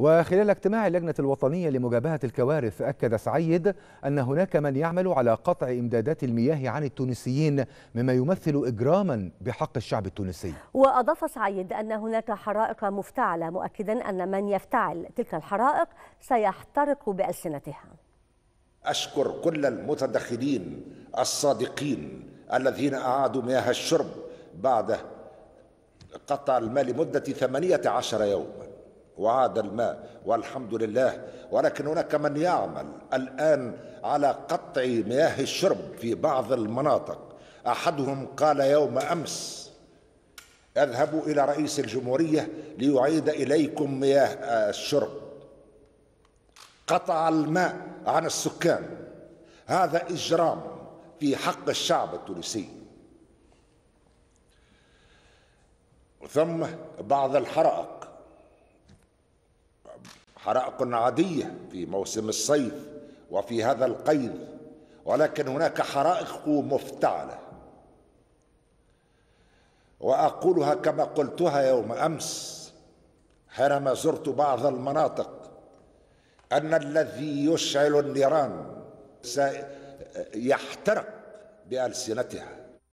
وخلال اجتماع اللجنة الوطنية لمجابهة الكوارث أكد سعيد أن هناك من يعمل على قطع إمدادات المياه عن التونسيين مما يمثل إجراما بحق الشعب التونسي وأضاف سعيد أن هناك حرائق مفتعلة مؤكدا أن من يفتعل تلك الحرائق سيحترق بألسنتها أشكر كل المتدخلين الصادقين الذين أعادوا مياه الشرب بعد قطع الماء لمدة 18 يوماً وعاد الماء والحمد لله ولكن هناك من يعمل الآن على قطع مياه الشرب في بعض المناطق أحدهم قال يوم أمس اذهبوا إلى رئيس الجمهورية ليعيد إليكم مياه الشرب قطع الماء عن السكان هذا إجرام في حق الشعب التونسي ثم بعض الحرائق حرائق عادية في موسم الصيف وفي هذا القيد ولكن هناك حرائق مفتعلة وأقولها كما قلتها يوم أمس حينما زرت بعض المناطق أن الذي يشعل النيران سيحترق بألسنتها